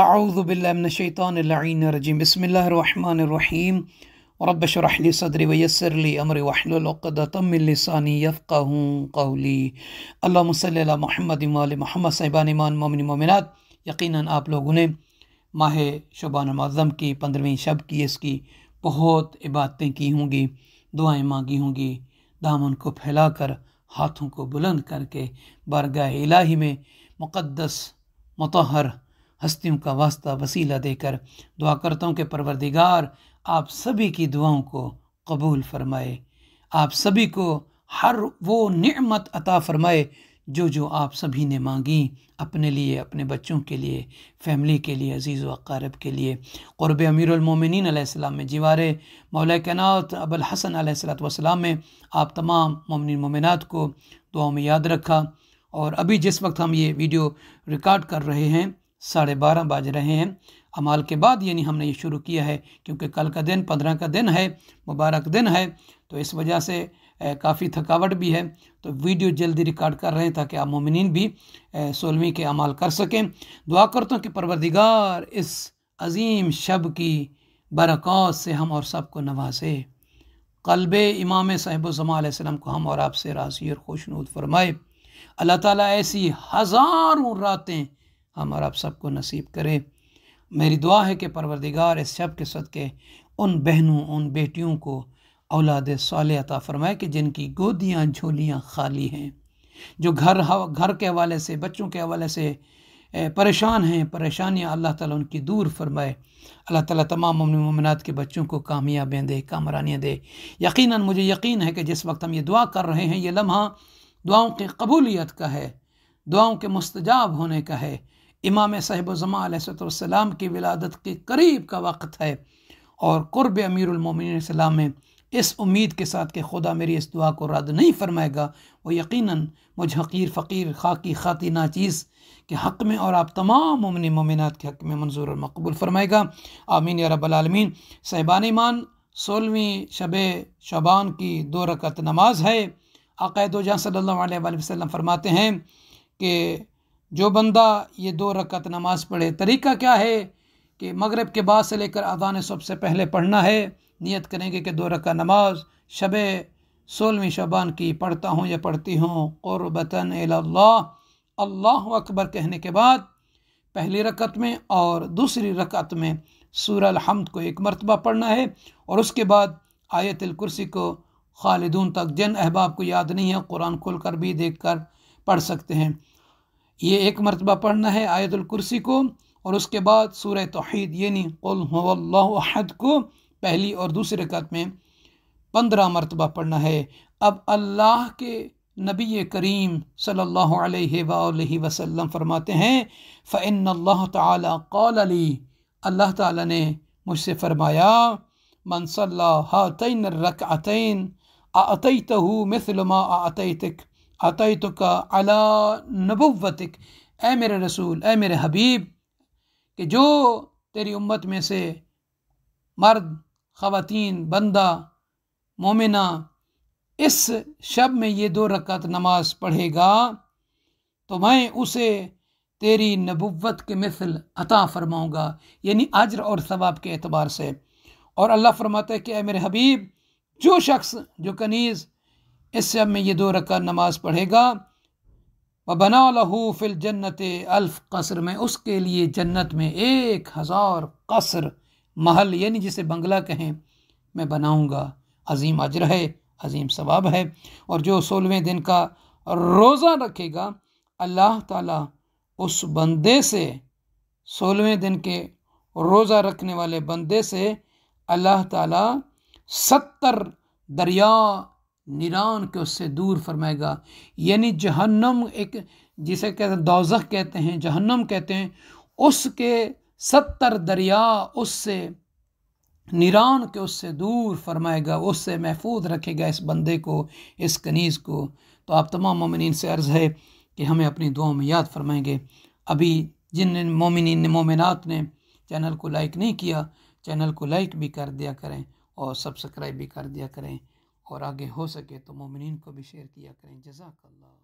اعوذ باللہ من الشیطان اللعین الرجیم بسم اللہ الرحمن الرحیم رب عبشرہ صدر ویّسر علی عمر وحم القدم السانی من لسانی و قولی اللہ محمد امعِ محمد امان مومن مومنات یقیناً آپ لوگوں نے ماہ شبان المعظم کی پندرمین شب کی اس کی بہت عبادتیں کی ہوں گی دعائیں مانگی ہوں گی دامن کو پھیلا کر ہاتھوں کو بلند کر کے بارگاہ الہی میں مقدس متحر ہستیوں کا واسطہ وسیلہ دے کر دعا کرتا ہوں کہ پروردگار آپ سبھی کی دعاؤں کو قبول فرمائے آپ سبھی کو ہر وہ نعمت عطا فرمائے جو جو آپ سبھی نے مانگی اپنے لیے اپنے بچوں کے لیے فیملی کے لیے عزیز و اقارب کے لیے قرب امیر المومنین علیہ السلام میں جوارے مولا کنات الحسن علیہ السلّۃ وسلم میں آپ تمام مومنین مومنات کو دعاؤں میں یاد رکھا اور ابھی جس وقت ہم یہ ویڈیو ریکارڈ کر رہے ہیں ساڑھے بارہ بج رہے ہیں عمال کے بعد یعنی ہم نے یہ شروع کیا ہے کیونکہ کل کا دن پندرہ کا دن ہے مبارک دن ہے تو اس وجہ سے کافی تھکاوٹ بھی ہے تو ویڈیو جلدی ریکارڈ کر رہے ہیں تاکہ آپ مومنین بھی سولویں کے عمال کر سکیں دعا کرتا ہوں کہ پروردگار اس عظیم شب کی برکات سے ہم اور سب کو نوازے قلبِ امام صاحب الزمٰ علیہ السلام کو ہم اور آپ سے راضی اور خوش فرمائے اللہ تعالیٰ ایسی ہزاروں راتیں ہم اور آپ سب کو نصیب کرے میری دعا ہے کہ پروردگار اس شب کے صدقے ان بہنوں ان بیٹیوں کو اولاد صالح عطا فرمائے کہ جن کی گودیاں جھولیاں خالی ہیں جو گھر گھر کے حوالے سے بچوں کے حوالے سے پریشان ہیں پریشانیاں اللہ تعالیٰ ان کی دور فرمائے اللہ تعالیٰ تمام ممن ممنات کے بچوں کو کامیابیاں دے کامرانیاں دے یقیناً مجھے یقین ہے کہ جس وقت ہم یہ دعا کر رہے ہیں یہ لمحہ دعاؤں کی قبولیت کا ہے دعاؤں کے مستجاب ہونے کا ہے امام صاحب و زمان علیہ السلام کی ولادت کے قریب کا وقت ہے اور قرب امیر المومنِ السلام میں اس امید کے ساتھ کہ خدا میری اس دعا کو رد نہیں فرمائے گا وہ یقیناً مجھ حقیر فقیر خاکی خاطی ناچیز کے حق میں اور آپ تمام عمنی مومنات کے حق میں منظور اور مقبول فرمائے گا آمین یا رب العالمین صاحبان ایمان سولہویں شب شبان کی دو رکعت نماز ہے عقائد و جہاں صلی اللہ علیہ وآلہ وسلم فرماتے ہیں کہ جو بندہ یہ دو رکعت نماز پڑھے طریقہ کیا ہے کہ مغرب کے بعد سے لے کر اذا سب سے پہلے پڑھنا ہے نیت کریں گے کہ دو رکعت نماز شب سولمی شبان کی پڑھتا ہوں یا پڑھتی ہوں قربتاً الاللہ اللہ اکبر کہنے کے بعد پہلی رکعت میں اور دوسری رکعت میں سورہ الحمد کو ایک مرتبہ پڑھنا ہے اور اس کے بعد آیت الکرسی کو خالدون تک جن احباب کو یاد نہیں ہے قرآن کھل کر بھی دیکھ کر پڑھ سکتے ہیں یہ ایک مرتبہ پڑھنا ہے آیت الکرسی کو اور اس کے بعد سورہ توحید یعنی قل اللہ احد کو پہلی اور دوسری رکعت میں پندرہ مرتبہ پڑھنا ہے اب اللہ کے نبی کریم صلی اللہ علیہ وآلہ وسلم فرماتے ہیں فعن اللہ تعالیٰ قول علی اللہ تعالیٰ نے مجھ سے فرمایا صلی اللہ عطن رقع مثل ما تک عطا تو کا اعلی نبوتک اے میرے رسول اے میرے حبیب کہ جو تیری امت میں سے مرد خواتین بندہ مومنہ اس شب میں یہ دو رکعت نماز پڑھے گا تو میں اسے تیری نبوت کے مثل عطا فرماؤں گا یعنی اجر اور ثواب کے اعتبار سے اور اللہ فرماتا ہے کہ اے میرے حبیب جو شخص جو کنیز اس سے اب میں یہ دو رقع نماز پڑھے گا بنا لہو فل جنت الف قصر میں اس کے لیے جنت میں ایک ہزار قصر محل یعنی جسے بنگلہ کہیں میں بناؤں گا عظیم اجر ہے عظیم ثواب ہے اور جو سولہویں دن کا روزہ رکھے گا اللہ تعالیٰ اس بندے سے سولہویں دن کے روزہ رکھنے والے بندے سے اللہ تعالیٰ ستر دریا نیران کے اس سے دور فرمائے گا یعنی جہنم ایک جسے کہتے ہیں دوزخ کہتے ہیں جہنم کہتے ہیں اس کے ستر دریا اس سے نیران کے اس سے دور فرمائے گا اس سے محفوظ رکھے گا اس بندے کو اس کنیز کو تو آپ تمام مومنین سے عرض ہے کہ ہمیں اپنی دعا میں یاد فرمائیں گے ابھی جن مومنین نے مومنات نے چینل کو لائک نہیں کیا چینل کو لائک بھی کر دیا کریں اور سبسکرائب بھی کر دیا کریں اور آگے ہو سکے تو مومنین کو بھی شیئر کیا کریں جزاک اللہ